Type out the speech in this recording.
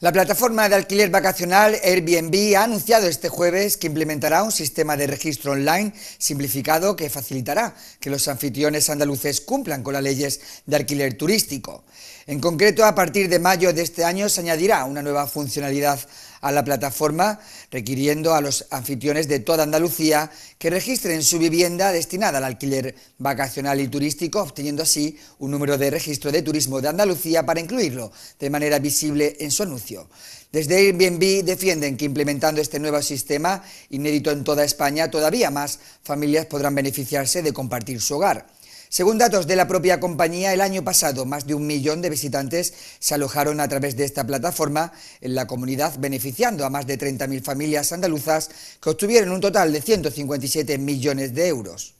La plataforma de alquiler vacacional Airbnb ha anunciado este jueves que implementará un sistema de registro online simplificado que facilitará que los anfitriones andaluces cumplan con las leyes de alquiler turístico. En concreto, a partir de mayo de este año se añadirá una nueva funcionalidad a la plataforma, requiriendo a los anfitriones de toda Andalucía que registren su vivienda destinada al alquiler vacacional y turístico, obteniendo así un número de registro de turismo de Andalucía para incluirlo de manera visible en su anuncio. Desde Airbnb defienden que implementando este nuevo sistema, inédito en toda España, todavía más familias podrán beneficiarse de compartir su hogar. Según datos de la propia compañía, el año pasado más de un millón de visitantes se alojaron a través de esta plataforma en la comunidad, beneficiando a más de 30.000 familias andaluzas que obtuvieron un total de 157 millones de euros.